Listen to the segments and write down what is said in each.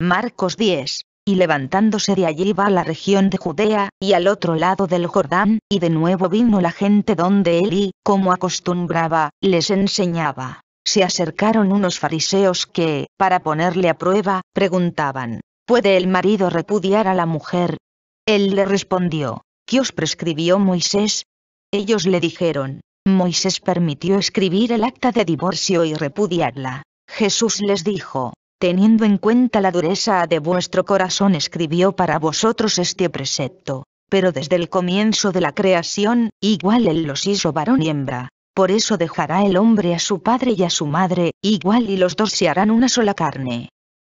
Marcos 10. Y levantándose de allí va a la región de Judea, y al otro lado del Jordán, y de nuevo vino la gente donde él y, como acostumbraba, les enseñaba. Se acercaron unos fariseos que, para ponerle a prueba, preguntaban, ¿puede el marido repudiar a la mujer? Él le respondió, ¿qué os prescribió Moisés? Ellos le dijeron, Moisés permitió escribir el acta de divorcio y repudiarla. Jesús les dijo, Teniendo en cuenta la dureza de vuestro corazón escribió para vosotros este precepto, pero desde el comienzo de la creación, igual él los hizo varón y hembra. Por eso dejará el hombre a su padre y a su madre, igual y los dos se harán una sola carne.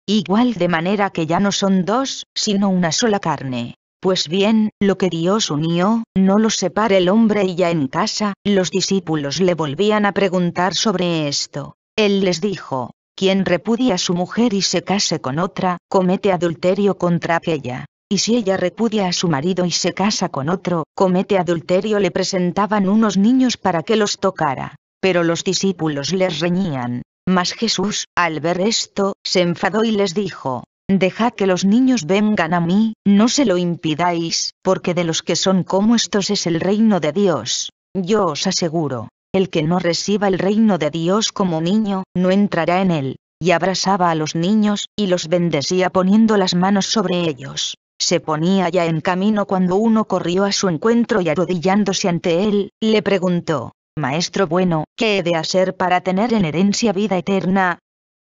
Igual de manera que ya no son dos, sino una sola carne. Pues bien, lo que Dios unió, no lo separe el hombre y ya en casa, los discípulos le volvían a preguntar sobre esto. Él les dijo, quien repudia a su mujer y se case con otra, comete adulterio contra aquella. Y si ella repudia a su marido y se casa con otro, comete adulterio. Le presentaban unos niños para que los tocara. Pero los discípulos les reñían. Mas Jesús, al ver esto, se enfadó y les dijo, Dejad que los niños vengan a mí, no se lo impidáis, porque de los que son como estos es el reino de Dios. Yo os aseguro, el que no reciba el reino de Dios como niño, no entrará en él. Y abrazaba a los niños, y los bendecía poniendo las manos sobre ellos. Se ponía ya en camino cuando uno corrió a su encuentro y arrodillándose ante él, le preguntó, Maestro bueno, ¿qué he de hacer para tener en herencia vida eterna?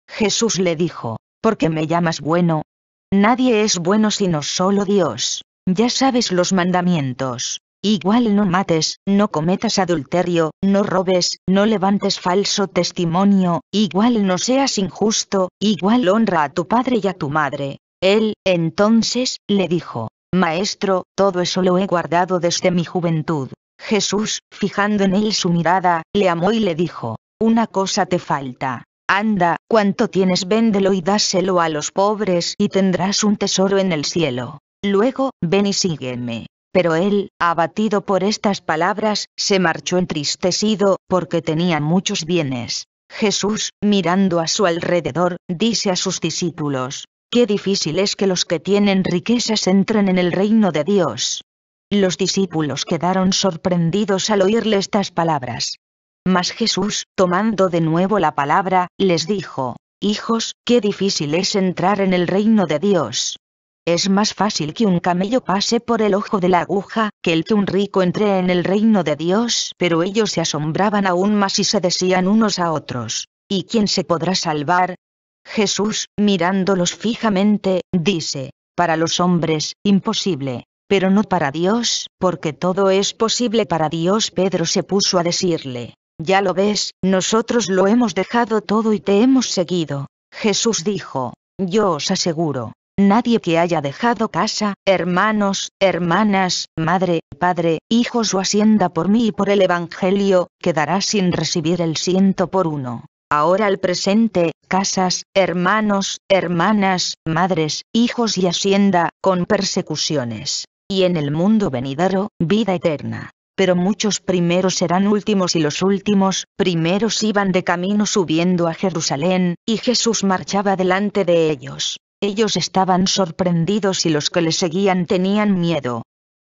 Jesús le dijo, ¿por qué me llamas bueno? Nadie es bueno sino solo Dios. Ya sabes los mandamientos. Igual no mates, no cometas adulterio, no robes, no levantes falso testimonio, igual no seas injusto, igual honra a tu padre y a tu madre. Él, entonces, le dijo, Maestro, todo eso lo he guardado desde mi juventud. Jesús, fijando en él su mirada, le amó y le dijo, Una cosa te falta. Anda, cuanto tienes véndelo y dáselo a los pobres y tendrás un tesoro en el cielo. Luego, ven y sígueme. Pero él, abatido por estas palabras, se marchó entristecido, porque tenía muchos bienes. Jesús, mirando a su alrededor, dice a sus discípulos, Qué difícil es que los que tienen riquezas entren en el reino de Dios. Los discípulos quedaron sorprendidos al oírle estas palabras. Mas Jesús, tomando de nuevo la palabra, les dijo, Hijos, qué difícil es entrar en el reino de Dios. Es más fácil que un camello pase por el ojo de la aguja, que el que un rico entre en el reino de Dios. Pero ellos se asombraban aún más y se decían unos a otros, ¿y quién se podrá salvar? Jesús, mirándolos fijamente, dice, para los hombres, imposible, pero no para Dios, porque todo es posible para Dios. Pedro se puso a decirle, ya lo ves, nosotros lo hemos dejado todo y te hemos seguido. Jesús dijo, yo os aseguro, Nadie que haya dejado casa, hermanos, hermanas, madre, padre, hijos o hacienda por mí y por el Evangelio, quedará sin recibir el ciento por uno. Ahora al presente, casas, hermanos, hermanas, madres, hijos y hacienda, con persecuciones. Y en el mundo venidero, vida eterna pero muchos primeros serán últimos y los últimos, primeros iban de camino subiendo a Jerusalén, y Jesús marchaba delante de ellos. Ellos estaban sorprendidos y los que le seguían tenían miedo.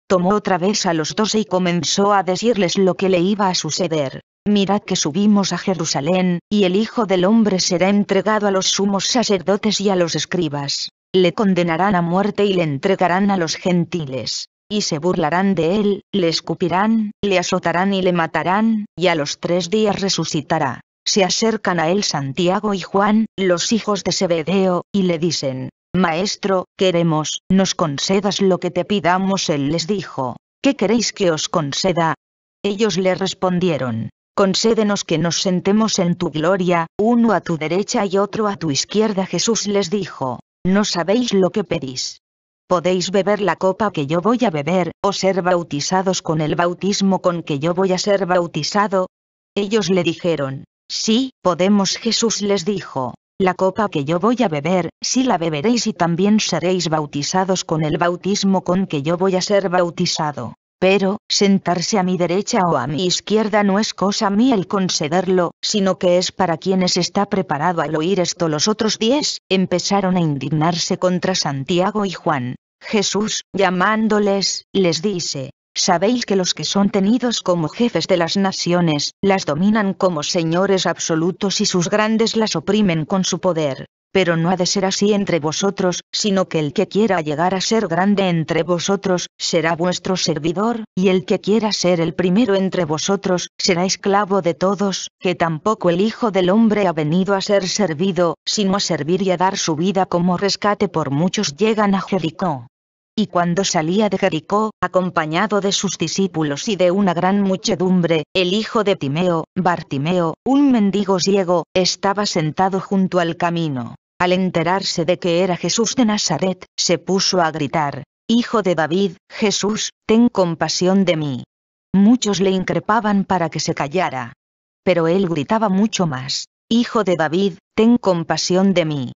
Tomó otra vez a los dos y comenzó a decirles lo que le iba a suceder. Mirad que subimos a Jerusalén, y el Hijo del Hombre será entregado a los sumos sacerdotes y a los escribas. Le condenarán a muerte y le entregarán a los gentiles. Y se burlarán de él, le escupirán, le azotarán y le matarán, y a los tres días resucitará. Se acercan a él Santiago y Juan, los hijos de Zebedeo, y le dicen, Maestro, queremos, nos concedas lo que te pidamos. Él les dijo, ¿qué queréis que os conceda? Ellos le respondieron, concédenos que nos sentemos en tu gloria, uno a tu derecha y otro a tu izquierda. Jesús les dijo, no sabéis lo que pedís. Podéis beber la copa que yo voy a beber, o ser bautizados con el bautismo con que yo voy a ser bautizado. Ellos le dijeron, Sí, podemos Jesús les dijo, la copa que yo voy a beber, sí la beberéis y también seréis bautizados con el bautismo con que yo voy a ser bautizado. Pero, sentarse a mi derecha o a mi izquierda no es cosa mía el concederlo, sino que es para quienes está preparado al oír esto. Los otros diez, empezaron a indignarse contra Santiago y Juan. Jesús, llamándoles, les dice, Sabéis que los que son tenidos como jefes de las naciones, las dominan como señores absolutos y sus grandes las oprimen con su poder. Pero no ha de ser así entre vosotros, sino que el que quiera llegar a ser grande entre vosotros, será vuestro servidor, y el que quiera ser el primero entre vosotros, será esclavo de todos, que tampoco el Hijo del Hombre ha venido a ser servido, sino a servir y a dar su vida como rescate por muchos llegan a Jericó y cuando salía de Jericó, acompañado de sus discípulos y de una gran muchedumbre, el hijo de Timeo, Bartimeo, un mendigo ciego, estaba sentado junto al camino. Al enterarse de que era Jesús de Nazaret, se puso a gritar, Hijo de David, Jesús, ten compasión de mí. Muchos le increpaban para que se callara. Pero él gritaba mucho más, Hijo de David, ten compasión de mí.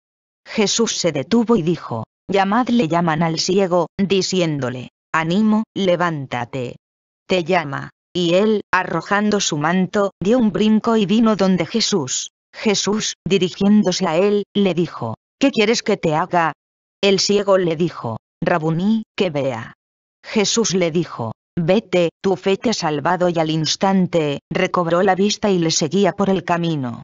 Jesús se detuvo y dijo, Llamadle llaman al ciego, diciéndole, Animo, levántate. Te llama. Y él, arrojando su manto, dio un brinco y vino donde Jesús. Jesús, dirigiéndose a él, le dijo, ¿Qué quieres que te haga? El ciego le dijo, Rabuní, que vea. Jesús le dijo, Vete, tu fe te ha salvado y al instante, recobró la vista y le seguía por el camino.